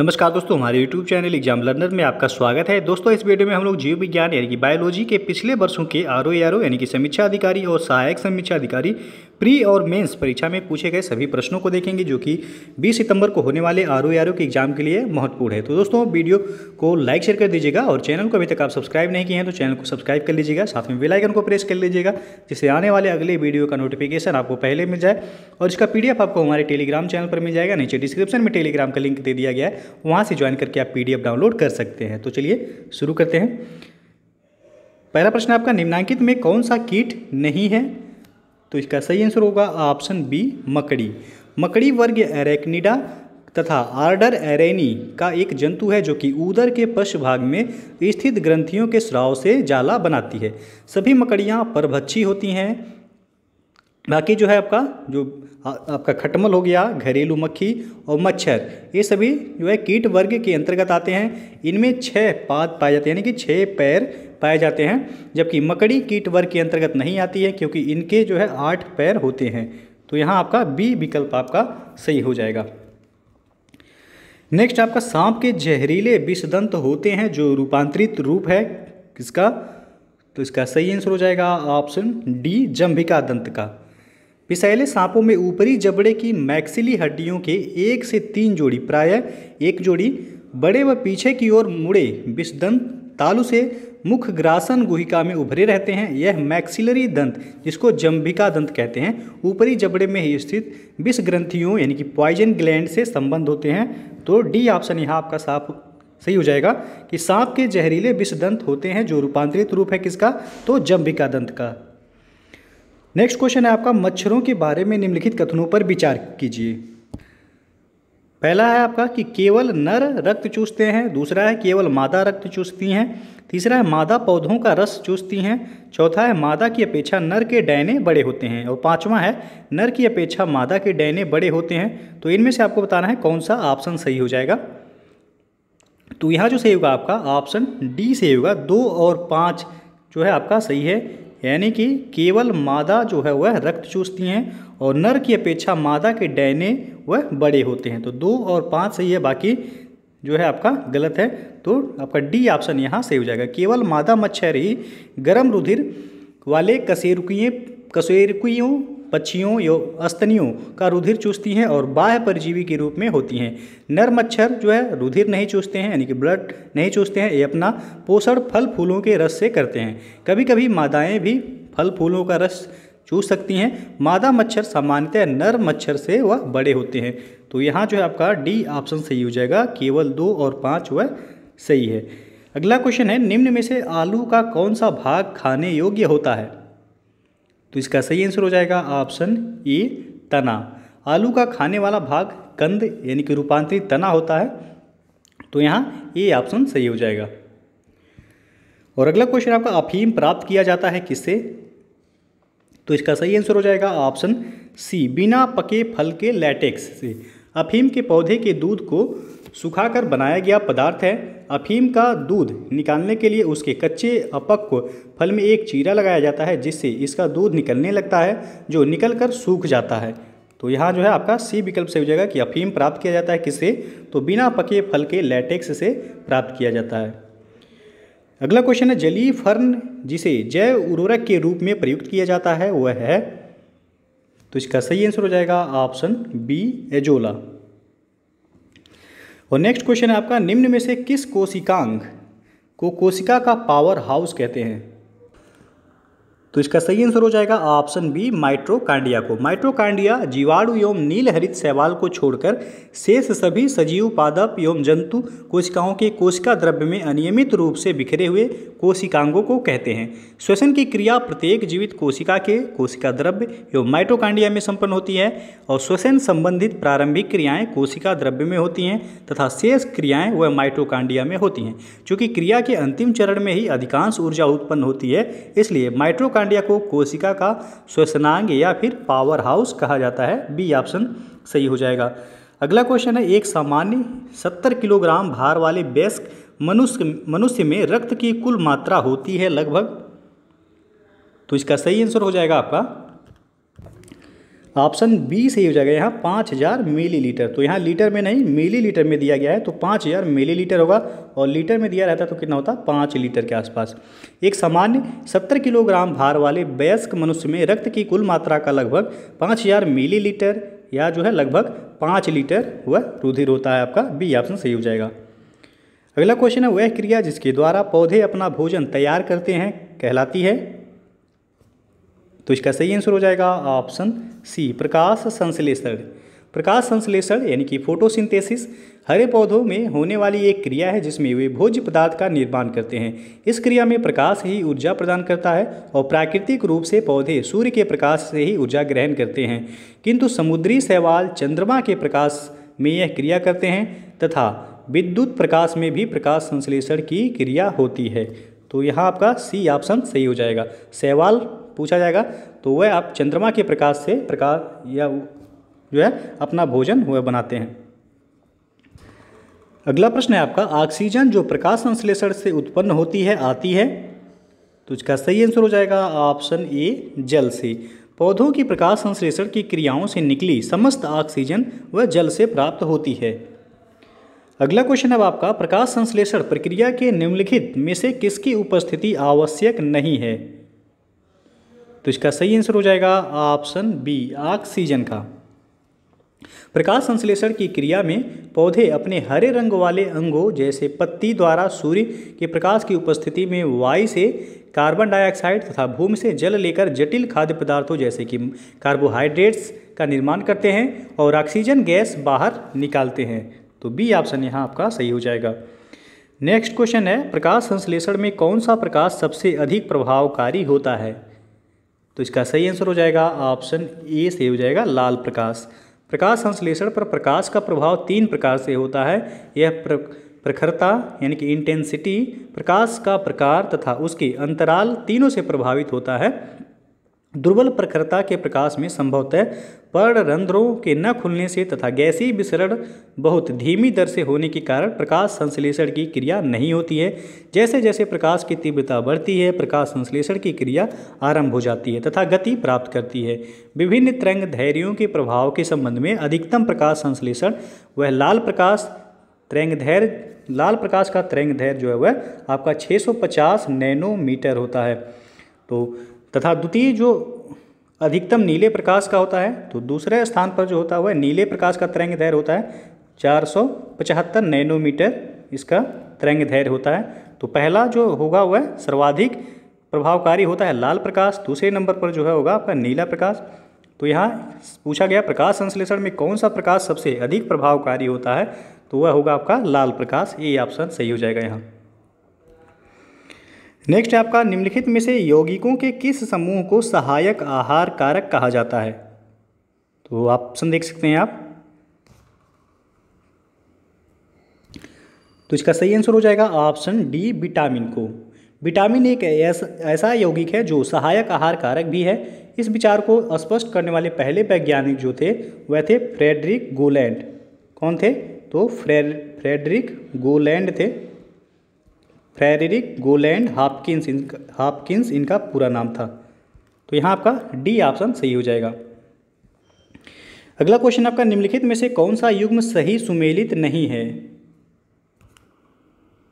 नमस्कार दोस्तों हमारे यूट्यूब चैनल एग्जाम लर्नर में आपका स्वागत है दोस्तों इस वीडियो में हम लोग जीव विज्ञान यानी कि बायोलॉजी के पिछले वर्षों के आर ओ यानी कि समीक्षा अधिकारी और सहायक समीक्षा अधिकारी प्री और मेंस परीक्षा में पूछे गए सभी प्रश्नों को देखेंगे जो कि 20 सितंबर को होने वाले आर ओ के एग्जाम के लिए महत्वपूर्ण है तो दोस्तों वीडियो को लाइक शेयर कर दीजिएगा और चैनल को अभी तक आप सब्सक्राइब नहीं किए हैं तो चैनल को सब्सक्राइब कर लीजिएगा साथ में बेलाइकन को प्रेस कर लीजिएगा जिससे आने वाले अगले वीडियो का नोटिफिकेशन आपको पहले मिल जाए और इसका पी आपको हमारे टेलीग्राम चैनल पर मिल जाएगा नीचे डिस्क्रिप्शन में टेलीग्राम का लिंक दे दिया गया है वहाँ से ज्वाइन करके आप पीडीएफ डाउनलोड कर सकते हैं तो चलिए शुरू करते हैं पहला प्रश्न आपका निम्नांकित में कौन सा कीट नहीं है तो इसका सही आंसर होगा ऑप्शन बी मकड़ी मकड़ी वर्ग एरेक्निडा तथा आर्डर एरेनी का एक जंतु है जो कि उदर के पश्च भाग में स्थित ग्रंथियों के स्राव से जाला बनाती है सभी मकड़ियाँ परभक्षी होती हैं बाकी जो है आपका जो आपका खटमल हो गया घरेलू मक्खी और मच्छर ये सभी जो है कीट वर्ग के अंतर्गत आते हैं इनमें छः पाद पाए जाते हैं यानी कि छः पैर पाए जाते हैं जबकि मकड़ी कीट वर्ग के अंतर्गत नहीं आती है क्योंकि इनके जो है आठ पैर होते हैं तो यहाँ आपका बी विकल्प आपका सही हो जाएगा नेक्स्ट आपका सांप के जहरीले विषदंत होते हैं जो रूपांतरित रूप है किसका तो इसका सही आंसर हो जाएगा ऑप्शन डी जम्भिका दंत का विषैले सांपों में ऊपरी जबड़े की मैक्सिली हड्डियों के एक से तीन जोड़ी प्रायः एक जोड़ी बड़े व पीछे की ओर मुड़े विषदंत तालु से मुख ग्रासन गुहिका में उभरे रहते हैं यह मैक्सिलरी दंत जिसको जम्बिका दंत कहते हैं ऊपरी जबड़े में ही स्थित विष ग्रंथियों यानी कि पॉइजन ग्लैंड से संबंध होते हैं तो डी ऑप्शन यहाँ आपका साफ सही हो जाएगा कि सांप के जहरीले विष दंत होते हैं जो रूपांतरित रूप है किसका तो जम्बिका दंत का नेक्स्ट क्वेश्चन है आपका मच्छरों के बारे में निम्नलिखित कथनों पर विचार कीजिए पहला है आपका कि केवल नर रक्त चूसते हैं दूसरा है केवल मादा रक्त चूसती हैं तीसरा है मादा पौधों का रस चूसती हैं चौथा है मादा की अपेक्षा नर के डैने बड़े होते हैं और पांचवा है नर की अपेक्षा मादा के डैने बड़े होते हैं तो इनमें से आपको बताना है कौन सा ऑप्शन सही हो जाएगा तो यहाँ जो सही होगा आपका ऑप्शन डी सही होगा दो और पाँच जो है आपका सही है यानी कि केवल मादा जो है वह रक्त चूसती हैं और नर की अपेक्षा मादा के डैने वह बड़े होते हैं तो दो और पाँच सही है बाकी जो है आपका गलत है तो आपका डी ऑप्शन यहाँ सही हो जाएगा केवल मादा मच्छर ही गर्म रुधिर वाले कसेरुकी कसेरुकियों पक्षियों यो अस्तनियों का रुधिर चूसती हैं और बाह्य परजीवी के रूप में होती हैं नर मच्छर जो है रुधिर नहीं चूसते हैं यानी कि ब्लड नहीं चूसते हैं ये अपना पोषण फल फूलों के रस से करते हैं कभी कभी मादाएँ भी फल फूलों का रस चूस सकती हैं मादा मच्छर सामान्यतः नर मच्छर से वह बड़े होते हैं तो यहाँ जो है आपका डी ऑप्शन सही हो जाएगा केवल दो और पाँच वह सही है अगला क्वेश्चन है निम्न में से आलू का कौन सा भाग खाने योग्य होता है तो इसका सही आंसर हो जाएगा ऑप्शन ए तना आलू का खाने वाला भाग कंद यानी कि रूपांतरित तना होता है तो यहाँ ए ऑप्शन सही हो जाएगा और अगला क्वेश्चन आपका अफीम प्राप्त किया जाता है किससे तो इसका सही आंसर हो जाएगा ऑप्शन सी बिना पके फल के लैटेक्स से अफीम के पौधे के दूध को सुखाकर बनाया गया पदार्थ है अफीम का दूध निकालने के लिए उसके कच्चे अपक्व फल में एक चीरा लगाया जाता है जिससे इसका दूध निकलने लगता है जो निकल कर सूख जाता है तो यहाँ जो है आपका सी विकल्प से हो जाएगा कि अफीम प्राप्त किया जाता है किससे तो बिना पके फल के लेटेक्स से प्राप्त किया जाता है अगला क्वेश्चन है जलीय फर्न जिसे जैव उर्वरक के रूप में प्रयुक्त किया जाता है वह है तो इसका सही आंसर हो जाएगा ऑप्शन बी एजोला और नेक्स्ट क्वेश्चन है आपका निम्न में से किस कोशिकांग को कोशिका का पावर हाउस कहते हैं तो इसका सही आंसर हो जाएगा ऑप्शन बी माइट्रोकांडिया को माइट्रोकांडिया जीवाणु एवं नील हरित शैवाल को छोड़कर शेष सभी सजीव पादप एवं जंतु कोशिकाओं के कोशिका द्रव्य में अनियमित रूप से बिखरे हुए कोशिकांगों को कहते हैं श्वसन की क्रिया प्रत्येक जीवित कोशिका के कोशिका द्रव्य एवं माइट्रोकांडिया में संपन्न होती है और श्वसन संबंधित प्रारंभिक क्रियाएं कोशिका द्रव्य में होती हैं तथा शेष क्रियाएं वह माइट्रोकांडिया में होती हैं चूँकि क्रिया के अंतिम चरण में ही अधिकांश ऊर्जा उत्पन्न होती है इसलिए माइट्रोकांड माइटोकांड्रिया को कोशिका का श्वसनांग या फिर पावर हाउस कहा जाता है बी ऑप्शन सही हो जाएगा अगला क्वेश्चन है एक सामान्य सत्तर किलोग्राम भार वाले वयस्क मनुष्य मनुष्य में रक्त की कुल मात्रा होती है लगभग तो इसका सही आंसर हो जाएगा आपका ऑप्शन बी सही हो जाएगा यहाँ पाँच हज़ार मिलीलीटर तो यहाँ लीटर में नहीं मिलीलीटर में दिया गया है तो पाँच हज़ार मिलीलीटर होगा और लीटर में दिया रहता तो कितना होता पाँच लीटर के आसपास एक सामान्य सत्तर किलोग्राम भार वाले वयस्क मनुष्य में रक्त की कुल मात्रा का लगभग पाँच हज़ार मिलीलीटर या जो है लगभग पाँच लीटर वह रुधिर होता है आपका बी ऑप्शन सही हो जाएगा अगला क्वेश्चन है वह क्रिया जिसके द्वारा पौधे अपना भोजन तैयार करते हैं कहलाती है तो इसका सही आंसर हो जाएगा ऑप्शन सी प्रकाश संश्लेषण प्रकाश संश्लेषण यानी कि फोटोसिंथेसिस हरे पौधों में होने वाली एक क्रिया है जिसमें वे भोज्य पदार्थ का निर्माण करते हैं इस क्रिया में प्रकाश ही ऊर्जा प्रदान करता है और प्राकृतिक रूप से पौधे सूर्य के प्रकाश से ही ऊर्जा ग्रहण करते हैं किंतु समुद्री सहवाल चंद्रमा के प्रकाश में यह क्रिया करते हैं तथा विद्युत प्रकाश में भी प्रकाश संश्लेषण की क्रिया होती है तो यहाँ आपका सी ऑप्शन सही हो जाएगा सहवाल पूछा जाएगा तो वह आप चंद्रमा के प्रकाश से प्रकाश या जो है अपना भोजन वह बनाते हैं अगला प्रश्न है आपका ऑक्सीजन जो प्रकाश संश्लेषण से उत्पन्न होती है आती है तो इसका सही आंसर हो जाएगा ऑप्शन ए जल से पौधों की प्रकाश संश्लेषण की क्रियाओं से निकली समस्त ऑक्सीजन वह जल से प्राप्त होती है अगला क्वेश्चन अब आपका प्रकाश संश्लेषण प्रक्रिया के निम्नलिखित में से किसकी उपस्थिति आवश्यक नहीं है तो इसका सही आंसर हो जाएगा ऑप्शन बी ऑक्सीजन का प्रकाश संश्लेषण की क्रिया में पौधे अपने हरे रंग वाले अंगों जैसे पत्ती द्वारा सूर्य के प्रकाश की उपस्थिति में वायु से कार्बन डाइऑक्साइड तथा भूमि से जल लेकर जटिल खाद्य पदार्थों जैसे कि कार्बोहाइड्रेट्स का निर्माण करते हैं और ऑक्सीजन गैस बाहर निकालते हैं तो बी ऑप्शन यहाँ आपका सही हो जाएगा नेक्स्ट क्वेश्चन है प्रकाश संश्लेषण में कौन सा प्रकाश सबसे अधिक प्रभावकारी होता है तो इसका सही आंसर हो जाएगा ऑप्शन ए से हो जाएगा लाल प्रकाश प्रकाश संश्लेषण पर प्रकाश का प्रभाव तीन प्रकार से होता है यह प्र, प्रखरता यानी कि इंटेंसिटी प्रकाश का प्रकार तथा उसके अंतराल तीनों से प्रभावित होता है दुर्बल प्रखरता के प्रकाश में संभवतः पर्ण रंध्रों के न खुलने से तथा गैसीय विसरण बहुत धीमी दर से होने के कारण प्रकाश संश्लेषण की क्रिया नहीं होती है जैसे जैसे प्रकाश की तीव्रता बढ़ती है प्रकाश संश्लेषण की क्रिया आरंभ हो जाती है तथा गति प्राप्त करती है विभिन्न तरंग धैर्यों के प्रभाव के संबंध में अधिकतम प्रकाश संश्लेषण वह लाल प्रकाश तरंग धैर्य लाल प्रकाश का तरंग धैर्य जो है वह आपका छः नैनोमीटर होता है तो तथा द्वितीय जो अधिकतम नीले प्रकाश का होता है तो दूसरे स्थान पर जो होता है वह नीले प्रकाश का तरंग धैर्य होता है चार सौ पचहत्तर नैनोमीटर इसका तरंग धैर्य होता है तो पहला जो होगा वह सर्वाधिक प्रभावकारी होता है लाल प्रकाश दूसरे नंबर पर जो है होगा आपका नीला प्रकाश तो यहाँ पूछा गया प्रकाश संश्लेषण में कौन सा प्रकाश सबसे अधिक प्रभावकारी होता है तो वह होगा आपका लाल प्रकाश ये ऑप्शन सही हो जाएगा यहाँ नेक्स्ट है आपका निम्नलिखित में से यौगिकों के किस समूह को सहायक आहार कारक कहा जाता है तो ऑप्शन देख सकते हैं आप तो इसका सही आंसर हो जाएगा ऑप्शन डी विटामिन को विटामिन एक ऐसा यौगिक है जो सहायक आहार कारक भी है इस विचार को स्पष्ट करने वाले पहले वैज्ञानिक जो थे वह थे फ्रेडरिक गोलैंड कौन थे तो फ्रेड फ्रेडरिक गोलैंड थे फ्रेरिक गोलैंड हापकिंस इन हापकिंस इनका पूरा नाम था तो यहाँ आपका डी ऑप्शन सही हो जाएगा अगला क्वेश्चन आपका निम्नलिखित में से कौन सा युग्म सही सुमेलित नहीं है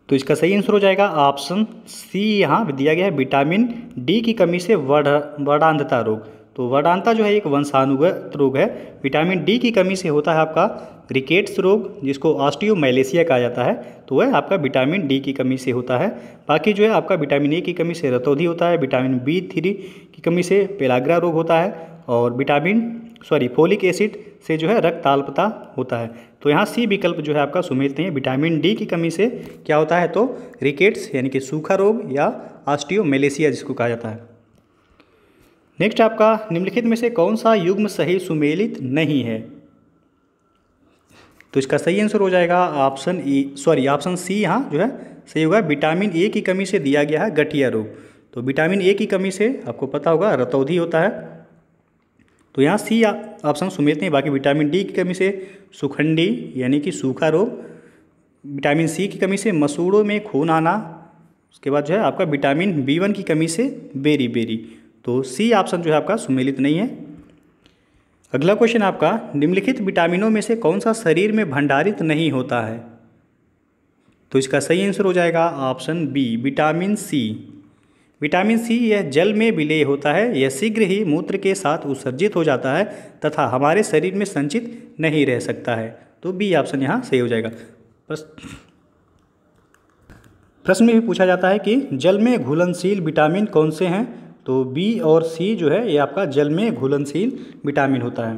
तो इसका सही आंसर हो जाएगा ऑप्शन सी यहाँ दिया गया है विटामिन डी की कमी से वर्णांधता रोग तो वडांता जो है एक वंशानुगत रोग है विटामिन डी की कमी से होता है आपका रिकेट्स रोग जिसको ऑस्टियोमाइलेसिया कहा जाता है तो वह आपका विटामिन डी की कमी से होता है बाकी जो है आपका विटामिन ए की कमी से रतौधी होता है विटामिन बी थ्री की कमी से पेलाग्रा रोग होता है और विटामिन सॉरी फोलिक एसिड से जो है रक्ताल्पता होता है तो यहाँ सी विकल्प जो है आपका सुमेलते हैं विटामिन डी की कमी से क्या होता है तो रिकेट्स यानी कि सूखा रोग या ऑस्टियोमेलेसिया जिसको कहा जाता है नेक्स्ट आपका निम्नलिखित में से कौन सा युग्म सही सुमेलित नहीं है तो इसका सही आंसर हो जाएगा option E sorry option C यहाँ जो है सही होगा विटामिन ए की कमी से दिया गया है गठिया रोग तो विटामिन ए की कमी से आपको पता होगा रतौधी होता है तो यहाँ सी ऑप्शन सुमेलित नहीं बाकी विटामिन डी की कमी से सुखंडी यानी कि सूखा रोग विटामिन सी की कमी से मसूड़ों में खून आना उसके बाद जो है आपका विटामिन बी वन की कमी से बेरी बेरी तो सी ऑप्शन जो है आपका सुमेलित नहीं है अगला क्वेश्चन आपका निम्नलिखित विटामिनों में से कौन सा शरीर में भंडारित नहीं होता है तो इसका सही आंसर हो जाएगा option B vitamin C vitamin C यह जल में विलेय होता है यह शीघ्र ही मूत्र के साथ उत्सर्जित हो जाता है तथा हमारे शरीर में संचित नहीं रह सकता है तो बी ऑप्शन यहाँ सही हो जाएगा प्रश्न में भी पूछा जाता है कि जल में घुलनशील विटामिन कौन से हैं तो बी और सी जो है ये आपका जल में घुलनशील विटामिन होता है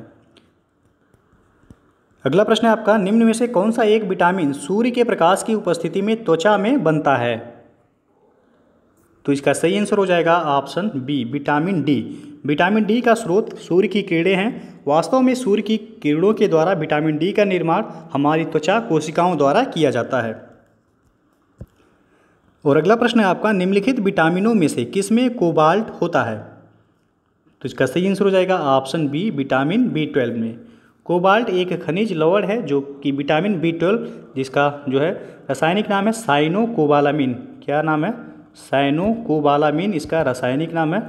अगला प्रश्न है आपका निम्न में से कौन सा एक विटामिन सूर्य के प्रकाश की उपस्थिति में त्वचा में बनता है तो इसका सही आंसर हो जाएगा option B vitamin D vitamin D का स्रोत सूर्य की किरणें हैं वास्तव में सूर्य की किरणों के द्वारा विटामिन डी का निर्माण हमारी त्वचा कोशिकाओं द्वारा किया जाता है और अगला प्रश्न है आपका निम्नलिखित विटामिनों में से किस में कोबाल्ट होता है तो इसका सही आंसर हो जाएगा option B vitamin B twelve में कोबाल्ट एक खनिज लवण है जो कि विटामिन बी ट्वेल्व जिसका जो है रासायनिक नाम है साइनो कोबालामिन क्या नाम है साइनो कोबालामिन इसका रासायनिक नाम है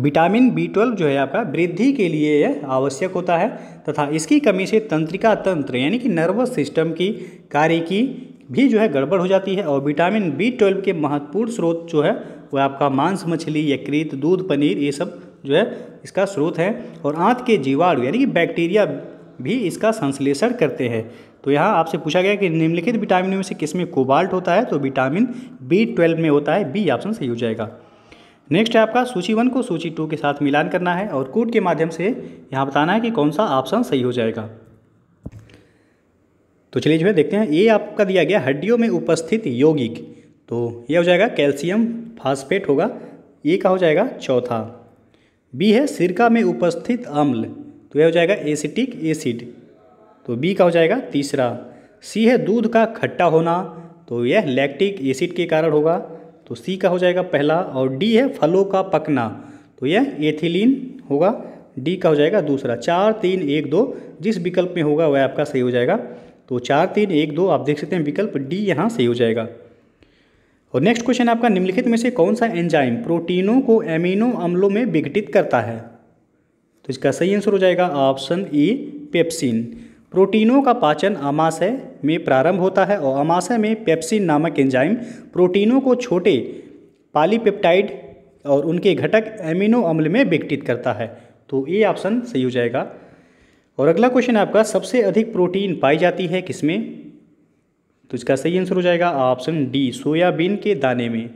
विटामिन बी ट्वेल्व जो है आपका वृद्धि के लिए यह आवश्यक होता है तथा इसकी कमी से तंत्रिका तंत्र यानी कि नर्वस सिस्टम की कार्य की भी जो है गड़बड़ हो जाती है और विटामिन बी ट्वेल्व के महत्वपूर्ण स्रोत जो है वह आपका मांस मछली यकृत दूध पनीर ये सब जो है इसका स्रोत है और आंत के जीवाणु यानी कि बैक्टीरिया भी इसका संश्लेषण करते हैं तो यहाँ आपसे पूछा गया कि निम्नलिखित विटामिन में से किस में कोबाल्ट होता है तो विटामिन बी ट्वेल्व में होता है बी ऑप्शन सही हो जाएगा नेक्स्ट है आपका सूची वन को सूची टू के साथ मिलान करना है और कोड के माध्यम से यहाँ बताना है कि कौन सा ऑप्शन सही हो जाएगा तो चलिए जो है देखते हैं ये आपका दिया गया हड्डियों में उपस्थित यौगिक तो यह हो जाएगा कैल्शियम फास्फेट होगा ये का हो जाएगा चौथा बी है सिरका में उपस्थित अम्ल तो यह हो जाएगा एसिटिक एसिड तो बी का हो जाएगा तीसरा सी है दूध का खट्टा होना तो यह लैक्टिक एसिड के कारण होगा तो सी का हो जाएगा पहला और डी है फलों का पकना तो यह एथिलीन होगा डी का हो जाएगा दूसरा चार तीन एक दो जिस विकल्प में होगा वह आपका सही हो जाएगा तो चार तीन एक दो आप देख सकते हैं विकल्प डी यहाँ सही हो जाएगा और नेक्स्ट क्वेश्चन आपका निम्नलिखित में से कौन सा एंजाइम प्रोटीनों को एमिनो अम्लों में विघटित करता है तो इसका सही आंसर हो जाएगा ऑप्शन ई पेप्सिन प्रोटीनों का पाचन आमाशय में प्रारंभ होता है और आमाशय में पेप्सिन नामक एंजाइम प्रोटीनों को छोटे पॉलीपेप्टाइड और उनके घटक एमिनो अम्ल में विघटित करता है तो ये ऑप्शन सही हो जाएगा और अगला क्वेश्चन आपका सबसे अधिक प्रोटीन पाई जाती है किसमें तो इसका सही आंसर हो जाएगा ऑप्शन डी सोयाबीन के दाने में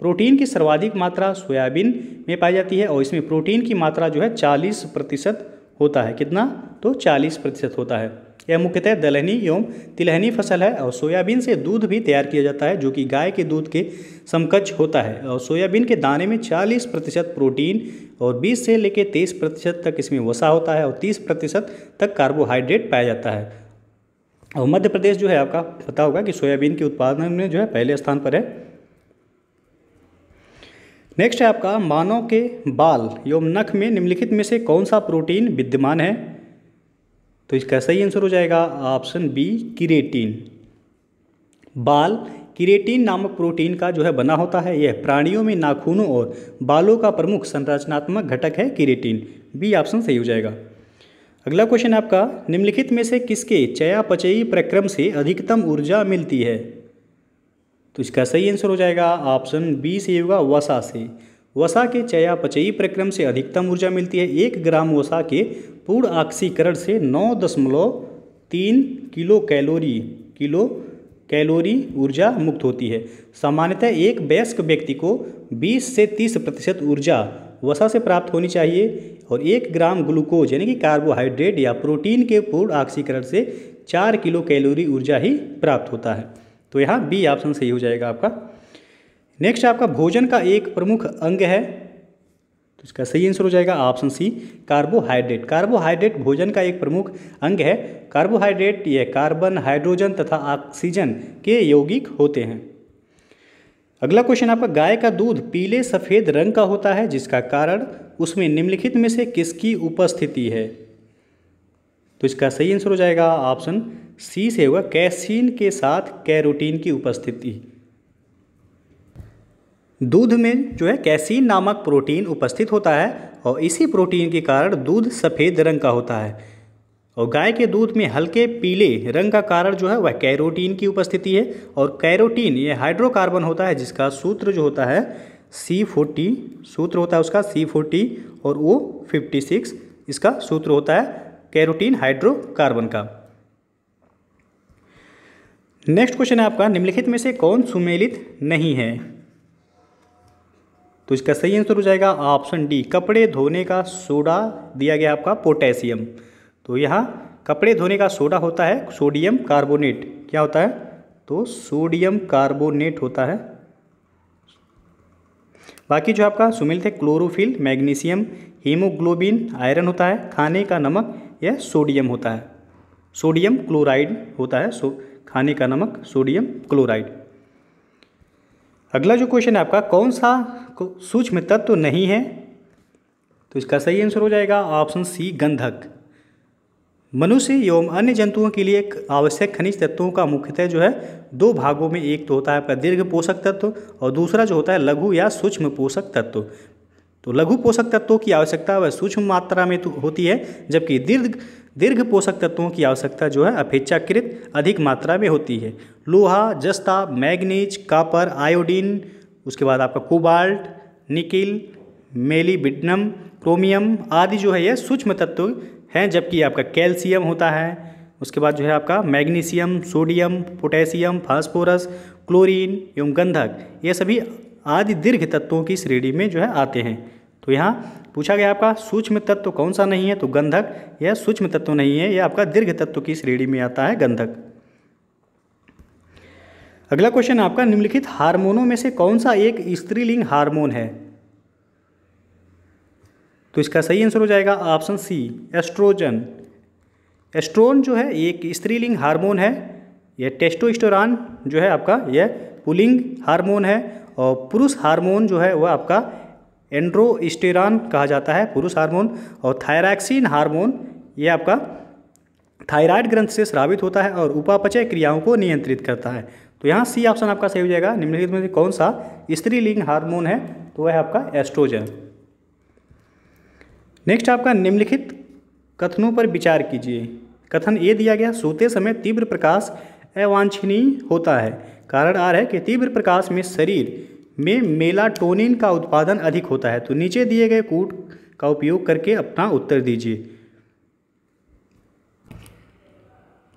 प्रोटीन की सर्वाधिक मात्रा सोयाबीन में पाई जाती है और इसमें प्रोटीन की मात्रा जो है चालीस प्रतिशत होता है कितना तो चालीस प्रतिशत होता है यह मुख्यतः दलहनी एवं तिलहनी फसल है और सोयाबीन से दूध भी तैयार किया जाता है जो कि गाय के दूध के समकक्ष होता है और सोयाबीन के दाने में 40 प्रतिशत प्रोटीन और 20 से लेकर 23 प्रतिशत तक इसमें वसा होता है और 30 प्रतिशत तक कार्बोहाइड्रेट पाया जाता है और मध्य प्रदेश जो है आपका पता होगा कि सोयाबीन के उत्पादन में जो है पहले स्थान पर है नेक्स्ट है आपका मानव के बाल एवं नख में निम्नलिखित में से कौन सा प्रोटीन विद्यमान है तो इसका सही आंसर हो जाएगा ऑप्शन बी किरेटीन बाल किरेटीन नामक प्रोटीन का जो है बना होता है यह प्राणियों में नाखूनों और बालों का प्रमुख संरचनात्मक घटक है किरेटीन बी ऑप्शन सही हो जाएगा अगला क्वेश्चन आपका निम्नलिखित में से किसके चयापचयी प्रक्रम से अधिकतम ऊर्जा मिलती है तो इसका सही आंसर हो जाएगा ऑप्शन बी से होगा वसा से वसा के चयापचयी प्रक्रम से अधिकतम ऊर्जा मिलती है एक ग्राम वसा के पूर्ण ऑक्सीकरण से नौ दशमलव तीन किलो कैलोरी किलो कैलोरी ऊर्जा मुक्त होती है सामान्यतः एक वयस्क व्यक्ति को 20 से 30 प्रतिशत ऊर्जा वसा से प्राप्त होनी चाहिए और एक ग्राम ग्लूकोज यानी कि कार्बोहाइड्रेट या प्रोटीन के पूर्ण ऑक्सीकरण से चार किलो कैलोरी ऊर्जा ही प्राप्त होता है तो यहाँ बी ऑप्शन सही हो जाएगा आपका नेक्स्ट आपका भोजन का एक प्रमुख अंग है तो इसका सही आंसर हो जाएगा ऑप्शन सी कार्बोहाइड्रेट कार्बोहाइड्रेट भोजन का एक प्रमुख अंग है कार्बोहाइड्रेट यह कार्बन हाइड्रोजन तथा ऑक्सीजन के यौगिक होते हैं अगला क्वेश्चन आपका गाय का दूध पीले सफ़ेद रंग का होता है जिसका कारण उसमें निम्नलिखित में से किसकी उपस्थिति है तो इसका सही आंसर हो जाएगा ऑप्शन सी से होगा कैसीन के साथ कैरोटीन की उपस्थिति दूध में जो है कैसीन नामक प्रोटीन उपस्थित होता है और इसी प्रोटीन के कारण दूध सफ़ेद रंग का होता है और गाय के दूध में हल्के पीले रंग का कारण जो है वह कैरोटीन की उपस्थिति है और कैरोटीन ये हाइड्रोकार्बन होता है जिसका सूत्र जो होता है सी फोर्टी सूत्र होता है उसका सी फोर्टी और वो फिफ्टी सिक्स इसका सूत्र होता है कैरोटीन हाइड्रोकार्बन का नेक्स्ट क्वेश्चन है आपका निम्नलिखित में से कौन सुमेलित नहीं है तो इसका सही आंसर हो जाएगा ऑप्शन डी कपड़े धोने का सोडा दिया गया आपका पोटेशियम तो यहाँ कपड़े धोने का सोडा होता है सोडियम कार्बोनेट क्या होता है तो सोडियम कार्बोनेट होता है बाकी जो आपका सुमिल थे क्लोरोफिल मैग्नीशियम हीमोग्लोबिन आयरन होता है खाने का नमक यह सोडियम होता है सोडियम क्लोराइड होता है सो खाने का नमक सोडियम क्लोराइड अगला जो क्वेश्चन है आपका कौन सा सूक्ष्म तत्व तो नहीं है तो इसका सही आंसर हो जाएगा ऑप्शन सी गंधक मनुष्य एवं अन्य जंतुओं के लिए आवश्यक खनिज तत्वों का मुख्यतः जो है दो भागों में एक तो होता है आपका दीर्घ पोषक तत्व और दूसरा जो होता है लघु या सूक्ष्म पोषक तत्व तो लघु पोषक तत्वों की आवश्यकता वह सूक्ष्म मात्रा में तो होती है जबकि दीर्घ दीर्घ पोषक तत्वों की आवश्यकता जो है अपेक्षाकृत अधिक मात्रा में होती है लोहा जस्ता मैग्नीज कापर आयोडीन उसके बाद आपका कोबाल्ट निकिल मेलीबिडनम क्रोमियम आदि जो है यह सूक्ष्म तत्व हैं जबकि आपका कैल्शियम होता है उसके बाद जो है आपका magnesium sodium potassium phosphorus chlorine एवं गंधक ये सभी आदि दीर्घ तत्वों की श्रेणी में जो है आते हैं तो यहाँ पूछा गया आपका सूक्ष्म तत्व कौन सा नहीं है तो गंधक यह सूक्ष्म तत्व नहीं है यह आपका दीर्घ तत्व की श्रेणी में आता है गंधक अगला क्वेश्चन आपका निम्नलिखित हार्मोनों में से कौन सा एक स्त्रीलिंग हार्मोन है तो इसका सही आंसर हो जाएगा ऑप्शन सी एस्ट्रोजन एस्ट्रोन जो है एक स्त्रीलिंग हार्मोन है यह टेस्टोस्टेरॉन जो है आपका यह पुलिंग हार्मोन है और पुरुष हार्मोन जो है वह आपका एंड्रोस्टेरान कहा जाता है पुरुष हार्मोन और थायरैक्सिन हार्मोन ये आपका थायराइड ग्रंथ से स्रावित होता है और उपापचय क्रियाओं को नियंत्रित करता है तो यहाँ सी ऑप्शन आपका सही हो जाएगा निम्नलिखित में से कौन सा स्त्रीलिंग हार्मोन है तो वह है आपका एस्ट्रोजन नेक्स्ट आपका निम्नलिखित कथनों पर विचार कीजिए कथन ये दिया गया सोते समय तीव्र प्रकाश अवांछनीय होता है कारण आर है कि तीव्र प्रकाश में शरीर में मेलाटोनिन का उत्पादन अधिक होता है तो नीचे दिए गए कूट का उपयोग करके अपना उत्तर दीजिए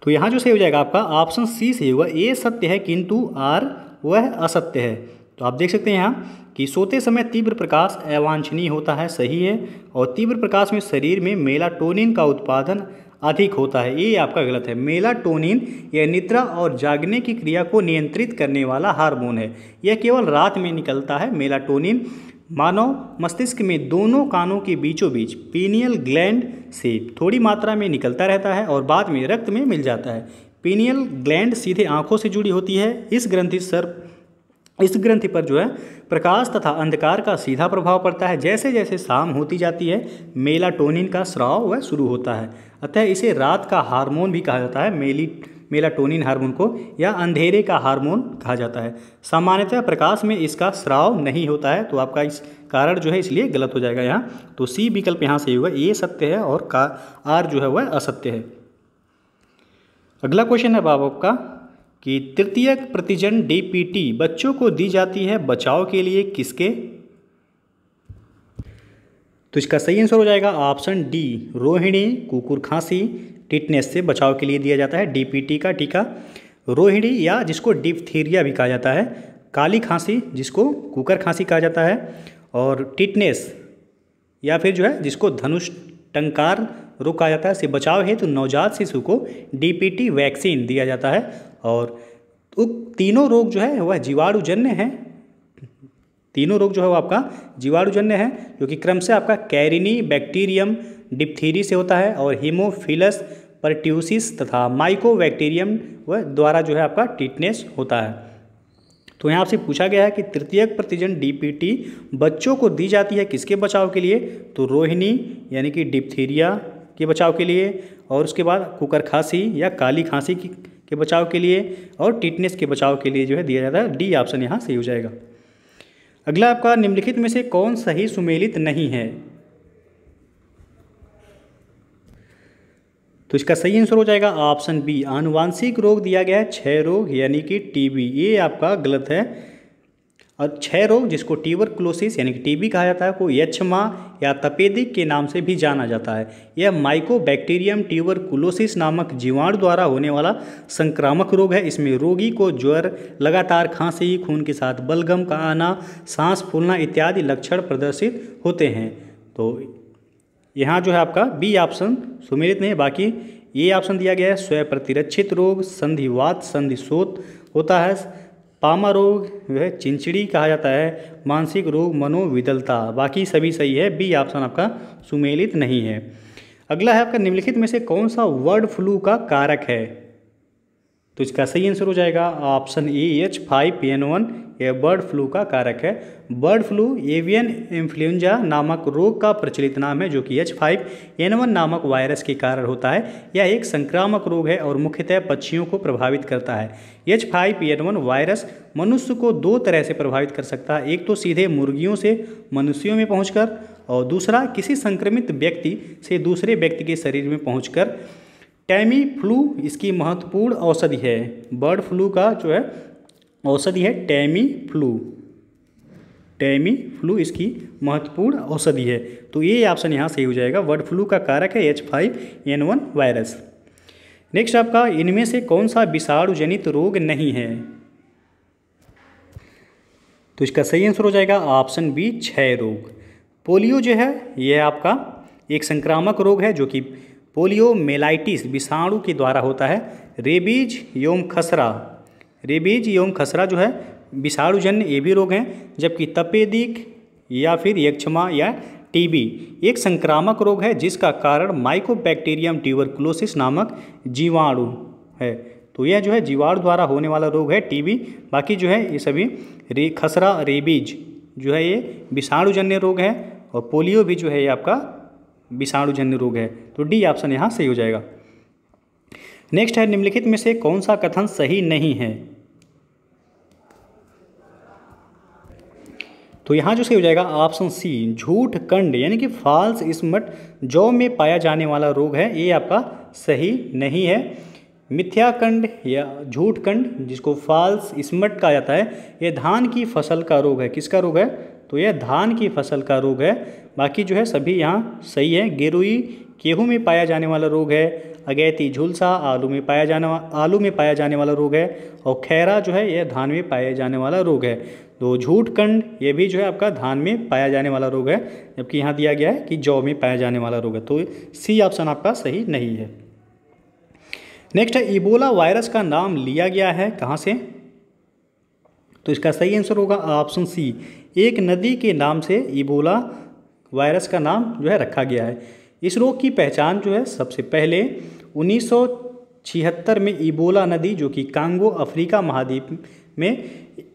तो यहाँ जो सही हो जाएगा आपका ऑप्शन सी सही होगा ए सत्य है किंतु आर वह असत्य है तो आप देख सकते हैं यहाँ कि सोते समय तीव्र प्रकाश अवांछनीय होता है सही है और तीव्र प्रकाश में शरीर में मेलाटोनिन का उत्पादन अधिक होता है ये आपका गलत है मेलाटोनिन यह निद्रा और जागने की क्रिया को नियंत्रित करने वाला हार्मोन है यह केवल रात में निकलता है मेलाटोनिन मानव मस्तिष्क में दोनों कानों के बीचों बीच पीनियल ग्लैंड से थोड़ी मात्रा में निकलता रहता है और बाद में रक्त में मिल जाता है पीनियल ग्लैंड सीधे आँखों से जुड़ी होती है इस ग्रंथि सर्प इस ग्रंथि पर जो है प्रकाश तथा अंधकार का सीधा प्रभाव पड़ता है जैसे जैसे शाम होती जाती है मेलाटोनिन का स्राव वह शुरू होता है अतः इसे रात का हार्मोन भी कहा जाता है मेली मेलाटोनिन हार्मोन को या अंधेरे का हार्मोन कहा जाता है सामान्यतः प्रकाश में इसका स्राव नहीं होता है तो आपका इस कारण जो है इसलिए गलत हो जाएगा यहाँ तो सी विकल्प यहाँ से होगा ये सत्य है और का आर जो है वह असत्य है अगला क्वेश्चन है बाब आपका कि तृतीय प्रतिजन डीपीटी बच्चों को दी जाती है बचाव के लिए किसके तो इसका सही आंसर हो जाएगा ऑप्शन डी रोहिणी कुकुर खांसी टिटनेस से बचाव के लिए दिया जाता है डीपीटी का टीका रोहिणी या जिसको डिप्थीरिया भी कहा जाता है काली खांसी जिसको कुकर खांसी कहा जाता है और टिटनेस या फिर जो है जिसको धनुष टंकार रोग कहा जाता है इससे बचाव हेतु तो नवजात शिशु को डीपीटी वैक्सीन दिया जाता है और तीनों रोग जो है वह जीवाणुजन्य हैं तीनों रोग जो है वो आपका जीवाणुजन्य है जो कि क्रम से आपका कैरिनी बैक्टीरियम डिप्थीरी से होता है और हीमोफिलस परट्यूसिस तथा माइकोबैक्टीरियम व द्वारा जो है आपका टिटनेस होता है तो यहाँ आपसे पूछा गया है कि तृतीयक प्रतिजन डीपीटी बच्चों को दी जाती है किसके बचाव के लिए तो रोहिणी यानी कि डिप्थीरिया के बचाव के लिए और उसके बाद कुकर खांसी या काली खांसी के बचाव के लिए और टिटनेस के बचाव के लिए जो है दिया जाता है डी ऑप्शन यहाँ सही हो जाएगा अगला आपका निम्नलिखित में से कौन सही सुमेलित नहीं है तो इसका सही आंसर हो जाएगा ऑप्शन बी आनुवांशिक रोग दिया गया है छह रोग यानी कि टीबी ये आपका गलत है और छह रोग जिसको टीवर क्लोसिस यानी कि टीबी कहा जाता है को यक्षमा या तपेदिक के नाम से भी जाना जाता है यह माइकोबैक्टीरियम ट्यूबर क्लोसिस नामक जीवाणु द्वारा होने वाला संक्रामक रोग है इसमें रोगी को ज्वर लगातार खांसी खून के साथ बलगम का आना सांस फूलना इत्यादि लक्षण प्रदर्शित होते हैं तो यहाँ जो है आपका बी ऑप्शन सुमेलित नहीं बाकी ये ऑप्शन दिया गया है स्वय प्रतिरक्षित रोग संधिवात संधिशोत होता है पामा रोग वह चिंचड़ी कहा जाता है मानसिक रोग मनोविदलता बाकी सभी सही है बी ऑप्शन आपका सुमेलित नहीं है अगला है आपका निम्नलिखित में से कौन सा वर्ड फ्लू का कारक है तो इसका सही आंसर हो जाएगा option A H five N one यह बर्ड फ्लू का कारक है बर्ड फ्लू एवियन इन्फ्लुएंजा नामक रोग का प्रचलित नाम है जो कि एच फाइव एन वन नामक वायरस के कारण होता है यह एक संक्रामक रोग है और मुख्यतः पक्षियों को प्रभावित करता है H five N one virus मनुष्य को दो तरह से प्रभावित कर सकता है एक तो सीधे मुर्गियों से मनुष्यों में पहुँच और दूसरा किसी संक्रमित व्यक्ति से दूसरे व्यक्ति के शरीर में पहुँच टैमी फ्लू इसकी महत्वपूर्ण औषधि है बर्ड फ्लू का जो है औषधि है टैमी फ्लू टैमी फ्लू इसकी महत्वपूर्ण औषधि है तो ये ऑप्शन यहाँ सही हो जाएगा बर्ड फ्लू का कारक है H five N one virus next आपका इनमें से कौन सा विषाणु जनित रोग नहीं है तो इसका सही आंसर हो जाएगा ऑप्शन बी क्षय रोग पोलियो जो है यह आपका एक संक्रामक रोग है जो कि पोलियोमेलाइटिस विषाणु के द्वारा होता है रेबीज योम खसरा रेबीज योम खसरा जो है विषाणुजन्य ये भी रोग हैं जबकि तपेदिक या फिर यक्षमा या टीबी एक संक्रामक रोग है जिसका कारण माइकोबैक्टीरियम ट्यूबरकुलोसिस नामक जीवाणु है तो यह जो है जीवाणु द्वारा होने वाला रोग है टीबी बाकी जो है ये सभी रे खसरा रेबीज जो है ये विषाणुजन्य रोग है और पोलियो भी जो है ये आपका विषाणुजन्य रोग है तो डी ऑप्शन यहाँ सही हो जाएगा नेक्स्ट है निम्नलिखित में से कौन सा कथन सही नहीं है तो यहाँ जो सही हो जाएगा ऑप्शन सी झूठ कंड यानी कि फॉल्स स्मट जौ में पाया जाने वाला रोग है ये आपका सही नहीं है मिथ्याकंड या झूठ कंड जिसको फॉल्स स्मट कहा जाता है ये धान की फसल का रोग है किसका रोग है तो यह धान की फसल का रोग है बाकी जो है सभी यहाँ सही है गेरुई गेहूँ में पाया जाने वाला रोग है अगैती झुलसा आलू में पाया जाने आलू में पाया जाने वाला रोग है और खैरा जो है यह धान में पाया जाने वाला रोग है तो झूठ कंड यह भी जो है आपका धान में पाया जाने वाला रोग है जबकि यहाँ दिया गया है कि जौ में पाया जाने वाला रोग है तो सी ऑप्शन आपका सही नहीं है नेक्स्ट है इबोला वायरस का नाम लिया गया है कहाँ से तो इसका सही आंसर होगा ऑप्शन सी एक नदी के नाम से इबोला वायरस का नाम जो है रखा गया है इस रोग की पहचान जो है सबसे पहले उन्नीस छिहत्तर में इबोला नदी जो कि कांगो अफ्रीका महाद्वीप में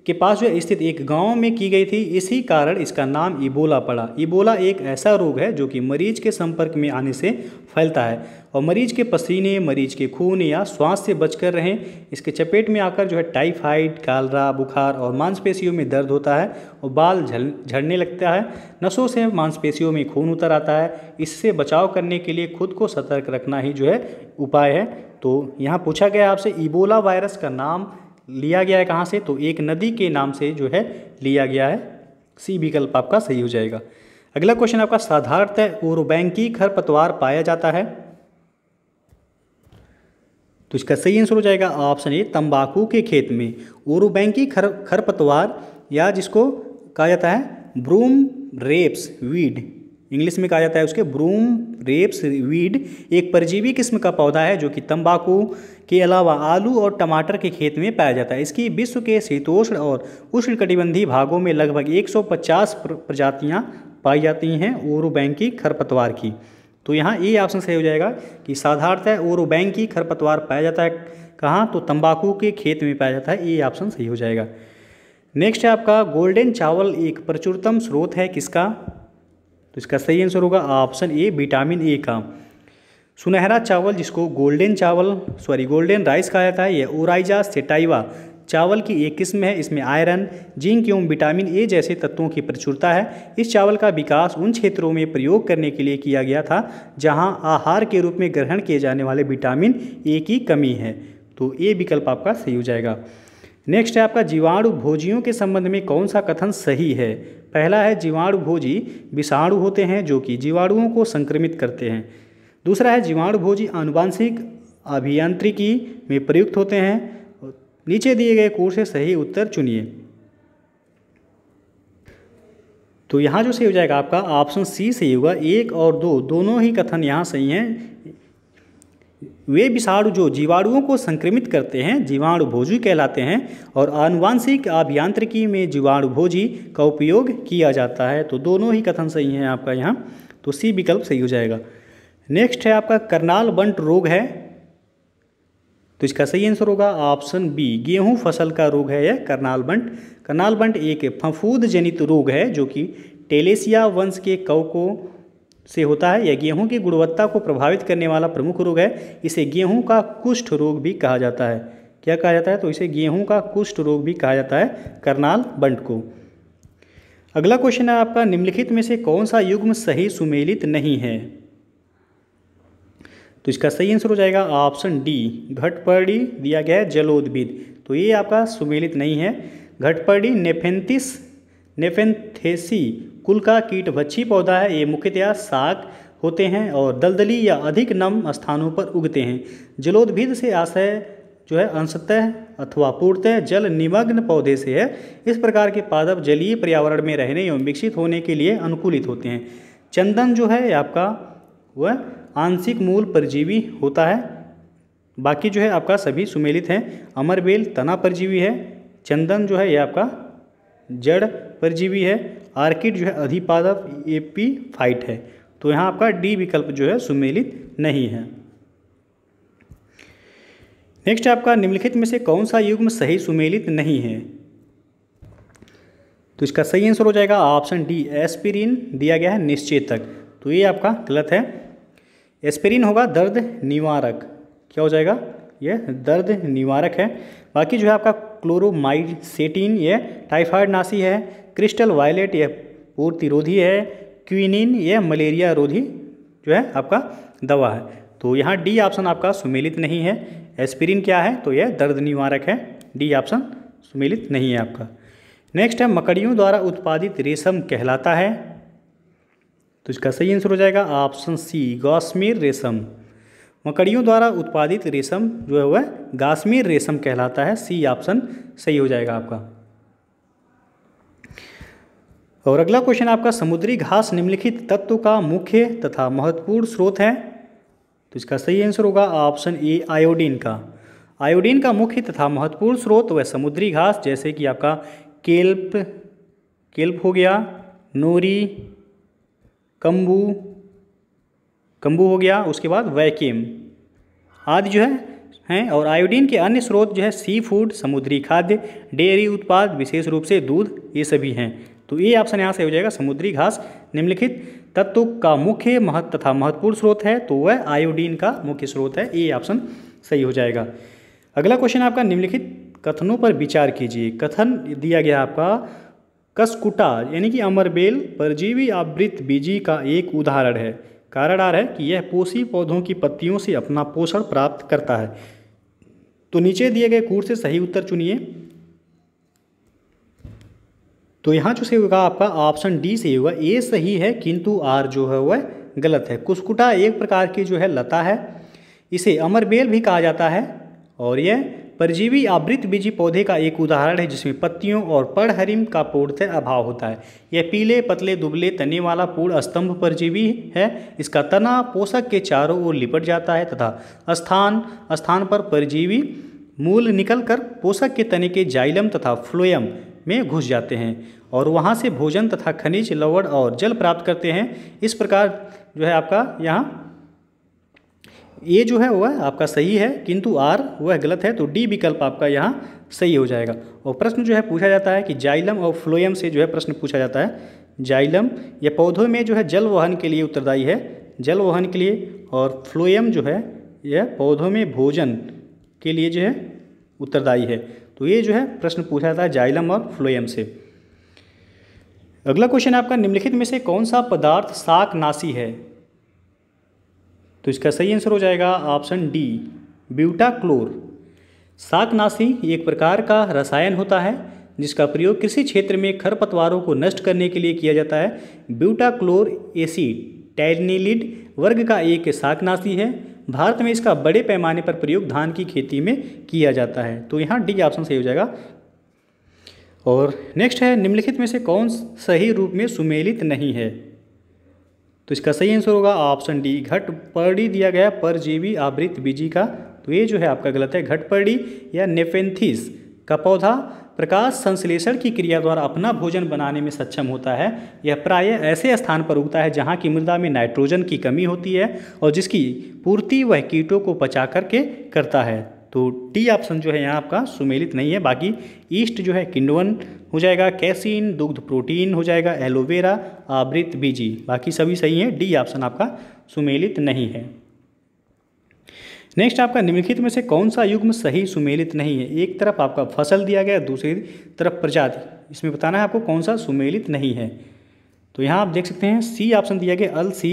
के पास जो स्थित एक गांव में की गई थी इसी कारण इसका नाम इबोला पड़ा इबोला एक ऐसा रोग है जो कि मरीज के संपर्क में आने से फैलता है और मरीज के पसीने मरीज के खून या श्वास से बचकर रहें इसके चपेट में आकर जो है टाइफाइड कालरा बुखार और मांसपेशियों में दर्द होता है और बाल झल झड़ने लगता है नसों से मांसपेशियों में खून उतर आता है इससे बचाव करने के लिए खुद को सतर्क रखना ही जो है उपाय है तो यहाँ पूछा गया आपसे इबोला वायरस का नाम लिया गया है कहाँ से तो एक नदी के नाम से जो है लिया गया है सी विकल्प आपका सही हो जाएगा अगला क्वेश्चन आपका साधारणतः ओरोबैंकी खरपतवार पाया जाता है तो इसका सही आंसर हो जाएगा ऑप्शन ए तंबाकू के खेत में ओरुबैंकी खर खरपतवार या जिसको कहा जाता है ब्रूम रेप्स वीड इंग्लिश में कहा जाता है उसके ब्रूम रेप्स वीड एक परजीवी किस्म का पौधा है जो कि तंबाकू के अलावा आलू और टमाटर के खेत में पाया जाता है इसकी विश्व के शीतोष्ण और उष्णकटिबंधीय भागों में लगभग 150 प्रजातियां पाई जाती हैं ओरुबैंकी खरपतवार की तो यहाँ ये ऑप्शन सही हो जाएगा कि साधारणतः और बैंक की खरपतवार पाया जाता है कहाँ तो तंबाकू के खेत में पाया जाता है ये ऑप्शन सही हो जाएगा नेक्स्ट है आपका गोल्डन चावल एक प्रचुरतम स्रोत है किसका तो इसका सही आंसर होगा ऑप्शन ए विटामिन ए का सुनहरा चावल जिसको गोल्डन चावल सॉरी गोल्डन राइस कहा जाता है यह ओराइजा सेटाइवा चावल की एक किस्म है इसमें आयरन जिंक एवं विटामिन ए जैसे तत्वों की प्रचुरता है इस चावल का विकास उन क्षेत्रों में प्रयोग करने के लिए किया गया था जहां आहार के रूप में ग्रहण किए जाने वाले विटामिन ए की कमी है तो ए विकल्प आपका सही हो जाएगा नेक्स्ट है आपका जीवाणु भोजियों के संबंध में कौन सा कथन सही है पहला है जीवाणु भोजी विषाणु होते हैं जो कि जीवाणुओं को संक्रमित करते हैं दूसरा है जीवाणु भोजी आनुवांशिक अभियांत्रिकी में प्रयुक्त होते हैं नीचे दिए गए कोर से सही उत्तर चुनिए तो यहाँ जो सही हो जाएगा आपका ऑप्शन सी सही होगा एक और दो दोनों ही कथन यहाँ सही हैं वे विषाणु जो जीवाणुओं को संक्रमित करते हैं जीवाणु भोजी कहलाते हैं और आनुवांशिक अभियांत्रिकी में जीवाणु भोजी का उपयोग किया जाता है तो दोनों ही कथन सही हैं आपका यहाँ तो सी विकल्प सही हो जाएगा नेक्स्ट है आपका करनाल बंट रोग है तो इसका सही आंसर होगा ऑप्शन बी गेहूं फसल का रोग है यह करनाल बंट करनाल बंट एक फफूद जनित रोग है जो कि टेलेसिया वंश के कव को से होता है यह गेहूं की गुणवत्ता को प्रभावित करने वाला प्रमुख रोग है इसे गेहूं का कुष्ठ रोग भी कहा जाता है क्या कहा जाता है तो इसे गेहूं का कुष्ठ रोग भी कहा जाता है करनाल बंट को अगला क्वेश्चन है आपका निम्नलिखित में से कौन सा युग्म सही सुमेलित नहीं है तो इसका सही आंसर हो जाएगा ऑप्शन डी घटपर्डी दिया गया है जलोद्भिद तो ये आपका सुमेलित नहीं है घटपर्डी नेफेंथिस नेफेंथेसी कुल का कीट भच्छी पौधा है ये मुख्यतया साग होते हैं और दलदली या अधिक नम स्थानों पर उगते हैं जलोद्भिद से आशय जो है अंशतः अथवा पूर्णतः जल निमग्न पौधे से है इस प्रकार के पादप जलीय पर्यावरण में रहने एवं विकसित होने के लिए अनुकूलित होते हैं चंदन जो है आपका वह आंशिक मूल परजीवी होता है बाकी जो है आपका सभी सुमेलित हैं अमरबेल तना परजीवी है चंदन जो है यह आपका जड़ परजीवी है आर्किड जो है अधिपादक एपी फाइट है तो यहाँ आपका डी विकल्प जो है सुमेलित नहीं है नेक्स्ट आपका निम्नलिखित में से कौन सा युग्म सही सुमेलित नहीं है तो इसका सही आंसर हो जाएगा ऑप्शन डी एस्पिरिन दिया गया है निश्चेतक तो ये आपका गलत है एस्पिरिन होगा दर्द निवारक क्या हो जाएगा ये दर्द निवारक है बाकी जो है आपका क्लोरोमाइसेटीन ये टाइफाइड नासी है क्रिस्टल वायलेट यह पूर्तिरोधी है क्विनिन यह मलेरिया रोधी जो है आपका दवा है तो यहाँ डी ऑप्शन आपका सुमेलित नहीं है एस्पिरिन क्या है तो यह दर्द निवारक है डी ऑप्शन सुमेलित नहीं है आपका नेक्स्ट है मकड़ियों द्वारा उत्पादित रेशम कहलाता है तो इसका सही आंसर हो जाएगा ऑप्शन सी गौसमीर रेशम मकड़ियों द्वारा उत्पादित रेशम जो है वह गासमीर रेशम कहलाता है सी ऑप्शन सही हो जाएगा आपका और अगला क्वेश्चन आपका समुद्री घास निम्नलिखित तत्व का मुख्य तथा महत्वपूर्ण स्रोत है तो इसका सही आंसर होगा ऑप्शन ए आयोडीन का आयोडीन का मुख्य तथा महत्वपूर्ण स्रोत वह समुद्री घास जैसे कि आपका केल्प केल्प हो गया नोरी कम्बू कम्बू हो गया उसके बाद वैक्यूम आदि जो है हैं और आयोडीन के अन्य स्रोत जो है सी फूड समुद्री खाद्य डेयरी उत्पाद विशेष रूप से दूध ये सभी हैं तो ये ऑप्शन यहाँ से हो जाएगा समुद्री घास निम्नलिखित तत्व का मुख्य महत्व तथा महत्वपूर्ण स्रोत है तो वह आयोडीन का मुख्य स्रोत है ये ऑप्शन सही हो जाएगा अगला क्वेश्चन आपका निम्नलिखित कथनों पर विचार कीजिए कथन दिया गया आपका कसकुटा यानी कि अमरबेल परजीवी आवृत बीजी का एक उदाहरण है कारण आ रहा है कि यह पोषी पौधों की पत्तियों से अपना पोषण प्राप्त करता है तो नीचे दिए गए कूर से सही उत्तर चुनिए तो यहाँ जो सही होगा आपका ऑप्शन डी सही होगा ए सही है किंतु आर जो है वह गलत है कुसकुटा एक प्रकार की जो है लता है इसे अमरबेल भी कहा जाता है और यह परजीवी आवृत बीजी पौधे का एक उदाहरण है जिसमें पत्तियों और पड़हरिम का पूर्णतः अभाव होता है यह पीले पतले दुबले तने वाला पूर्ण स्तंभ परजीवी है इसका तना पोषक के चारों ओर लिपट जाता है तथा स्थान स्थान पर परजीवी मूल निकलकर पोषक के तने के जाइलम तथा फ्लोयम में घुस जाते हैं और वहाँ से भोजन तथा खनिज लवड़ और जल प्राप्त करते हैं इस प्रकार जो है आपका यहाँ ए जो है वह आपका सही है किंतु आर वह गलत है तो डी विकल्प आपका यहाँ सही हो जाएगा और प्रश्न जो है पूछा जाता है कि जाइलम और फ्लोएम से जो है प्रश्न पूछा जाता है जाइलम यह पौधों में जो है जल वहन के लिए उत्तरदायी है जल वहन के लिए और फ्लोएम जो है यह पौधों में भोजन के लिए जो है उत्तरदायी है तो ये जो है प्रश्न पूछा जाता है जाइलम और फ्लोएम से अगला क्वेश्चन आपका निम्नलिखित में से कौन सा पदार्थ शाकनाशी है तो इसका सही आंसर हो जाएगा ऑप्शन डी ब्यूटाक्लोर शाकनाशी एक प्रकार का रसायन होता है जिसका प्रयोग कृषि क्षेत्र में खरपतवारों को नष्ट करने के लिए किया जाता है ब्यूटाक्लोर एसिड टैनिलिड वर्ग का एक शाकनाशी है भारत में इसका बड़े पैमाने पर प्रयोग धान की खेती में किया जाता है तो यहाँ डी ऑप्शन सही हो जाएगा और नेक्स्ट है निम्नलिखित में से कौन सही रूप में सुमेलित नहीं है तो इसका सही आंसर होगा ऑप्शन डी घट पर्डी दिया गया पर जीवी आवृत बीजी का तो ये जो है आपका गलत है घट परडी या नेफेंथिस का पौधा प्रकाश संश्लेषण की क्रिया द्वारा अपना भोजन बनाने में सक्षम होता है यह प्राय ऐसे स्थान पर उगता है जहाँ की मृदा में नाइट्रोजन की कमी होती है और जिसकी पूर्ति वह कीटों को पचा करके करता है तो टी ऑप्शन जो है यहाँ आपका सुमेलित नहीं है बाकी ईस्ट जो है किंडवन हो जाएगा कैसीन दुग्ध प्रोटीन हो जाएगा एलोवेरा आवृत बीजी बाकी सभी सही है डी ऑप्शन आपका सुमेलित नहीं है नेक्स्ट आपका निम्नलिखित में से कौन सा युग्म सही सुमेलित नहीं है एक तरफ आपका फसल दिया गया दूसरी तरफ प्रजाति इसमें बताना है आपको कौन सा सुमेलित नहीं है तो यहाँ आप देख सकते हैं सी ऑप्शन दिया गया अलसी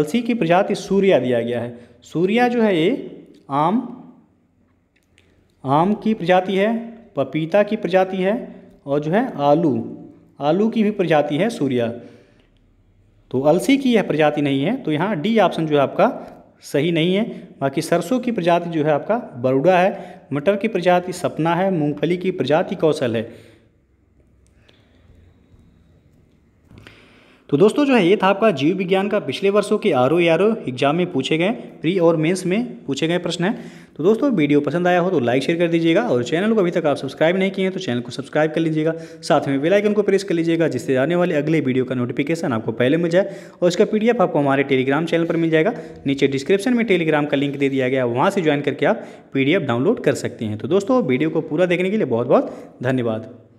अलसी की प्रजाति सूर्या दिया गया है सूर्या जो है ये आम आम की प्रजाति है पपीता की प्रजाति है और जो है आलू आलू की भी प्रजाति है सूर्या तो अलसी की यह प्रजाति नहीं है तो यहाँ डी ऑप्शन जो है आपका सही नहीं है बाकी सरसों की प्रजाति जो है आपका बरुडा है मटर की प्रजाति सपना है मूंगफली की प्रजाति कौशल है तो दोस्तों जो है ये था आपका जीव विज्ञान का पिछले वर्षों के आर ओ एग्जाम में पूछे गए प्री और मेंस में पूछे गए प्रश्न हैं तो दोस्तों वीडियो पसंद आया हो तो लाइक शेयर कर दीजिएगा और चैनल को अभी तक आप सब्सक्राइब नहीं किए हैं तो चैनल को सब्सक्राइब कर लीजिएगा साथ में बेलाइकन को प्रेस कर लीजिएगा जिससे आने वाले अगले वीडियो का नोटिफिकेशन आपको पहले मिल जाए और इसका पी आपको हमारे टेलीग्राम चैनल पर मिल जाएगा नीचे डिस्क्रिप्शन में टेलीग्राम का लिंक दे दिया गया वहाँ से ज्वाइन करके आप पी डाउनलोड कर सकते हैं तो दोस्तों वीडियो को पूरा देखने के लिए बहुत बहुत धन्यवाद